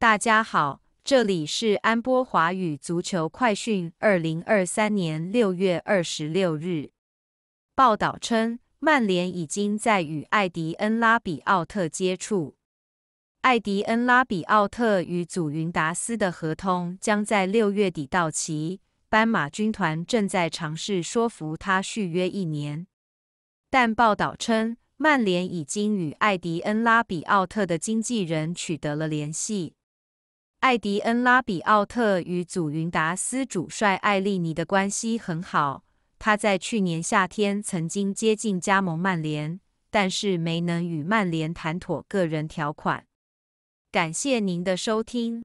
大家好，这里是安波华语足球快讯。二零二三年六月二十六日，报道称，曼联已经在与艾迪恩·拉比奥特接触。艾迪恩·拉比奥特与祖云达斯的合同将在六月底到期，斑马军团正在尝试说服他续约一年。但报道称，曼联已经与艾迪恩·拉比奥特的经纪人取得了联系。艾迪恩·拉比奥特与祖云达斯主帅艾利尼的关系很好。他在去年夏天曾经接近加盟曼联，但是没能与曼联谈妥个人条款。感谢您的收听。